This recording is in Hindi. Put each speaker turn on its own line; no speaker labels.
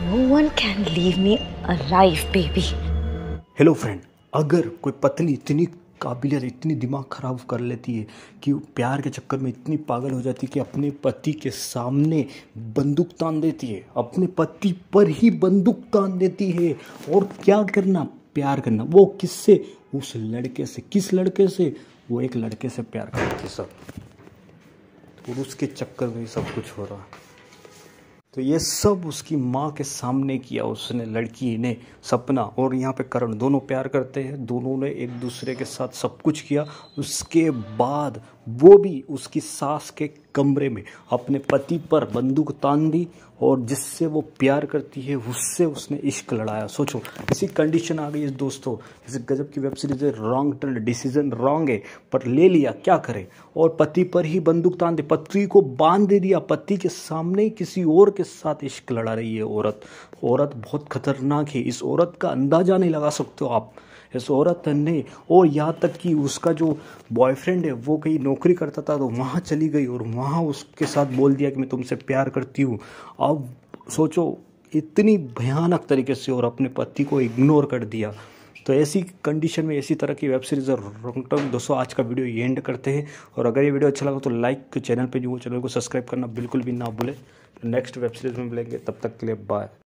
no one can leave me alive baby hello friend अगर कोई पत्नी इतनी काबिलियत इतनी दिमाग ख़राब कर लेती है कि प्यार के चक्कर में इतनी पागल हो जाती है कि अपने पति के सामने बंदूक तान देती है अपने पति पर ही बंदूक तान देती है और क्या करना प्यार करना वो किससे उस लड़के से किस लड़के से वो एक लड़के से प्यार करती है सब और उसके चक्कर में सब कुछ हो रहा है तो ये सब उसकी माँ के सामने किया उसने लड़की ने सपना और यहाँ पे करण दोनों प्यार करते हैं दोनों ने एक दूसरे के साथ सब कुछ किया उसके बाद वो भी उसकी सास के कमरे में अपने पति पर बंदूक तान दी और जिससे वो प्यार करती है उससे उसने इश्क लड़ाया सोचो इसी कंडीशन आ गई है दोस्तों जैसे गजब की वेब सीरीज है रॉन्ग टर्न डिसीजन रॉन्ग है पर ले लिया क्या करे और पति पर ही बंदूक तान दे पति को बांध दे दिया पति के सामने ही किसी और के साथ इश्क लड़ा रही है औरत औरत बहुत खतरनाक है इस औरत का अंदाजा नहीं लगा सकते हो आप इस औरत ने और यहाँ तक कि उसका जो बॉयफ्रेंड है वो कहीं नौकरी करता था तो वहाँ चली गई और वहाँ वहाँ उसके साथ बोल दिया कि मैं तुमसे प्यार करती हूँ अब सोचो इतनी भयानक तरीके से और अपने पति को इग्नोर कर दिया तो ऐसी कंडीशन में ऐसी तरह की वेब सीरीज और रॉन्ग टर्म दोस्तों आज का वीडियो ये एंड करते हैं और अगर ये वीडियो अच्छा लगा तो लाइक चैनल पे जो चैनल को सब्सक्राइब करना बिल्कुल भी ना भूलें नेक्स्ट वेब सीरीज में मिलेंगे तब तक के लिए बाय